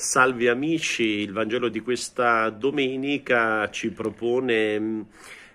Salve amici, il Vangelo di questa domenica ci propone mm,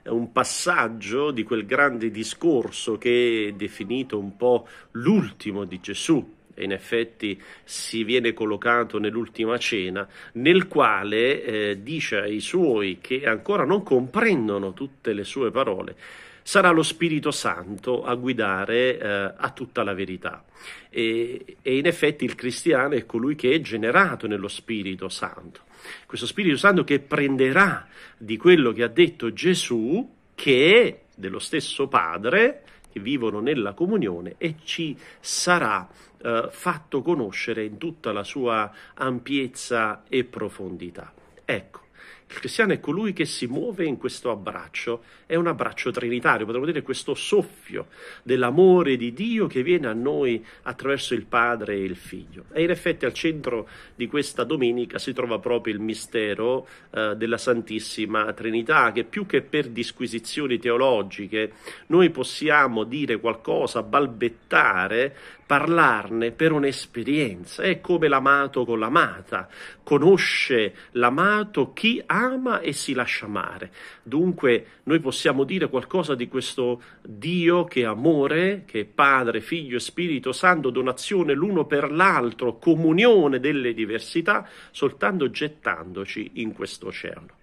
un passaggio di quel grande discorso che è definito un po' l'ultimo di Gesù, e in effetti si viene collocato nell'ultima cena, nel quale eh, dice ai suoi che ancora non comprendono tutte le sue parole sarà lo Spirito Santo a guidare eh, a tutta la verità. E, e in effetti il cristiano è colui che è generato nello Spirito Santo. Questo Spirito Santo che prenderà di quello che ha detto Gesù, che è dello stesso Padre, che vivono nella comunione e ci sarà eh, fatto conoscere in tutta la sua ampiezza e profondità. Ecco, il cristiano è colui che si muove in questo abbraccio, è un abbraccio trinitario, potremmo dire questo soffio dell'amore di Dio che viene a noi attraverso il Padre e il Figlio. E in effetti al centro di questa domenica si trova proprio il mistero eh, della Santissima Trinità, che più che per disquisizioni teologiche noi possiamo dire qualcosa, balbettare, parlarne per un'esperienza. È come l'amato con l'amata, conosce l'amato che chi ama e si lascia amare. Dunque noi possiamo dire qualcosa di questo Dio che è amore, che è Padre, Figlio e Spirito Santo, donazione l'uno per l'altro, comunione delle diversità, soltanto gettandoci in questo oceano.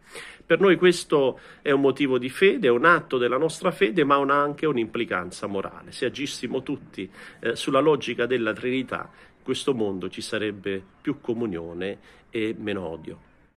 Per noi questo è un motivo di fede, è un atto della nostra fede, ma ha anche un'implicanza morale. Se agissimo tutti eh, sulla logica della Trinità, in questo mondo ci sarebbe più comunione e meno odio.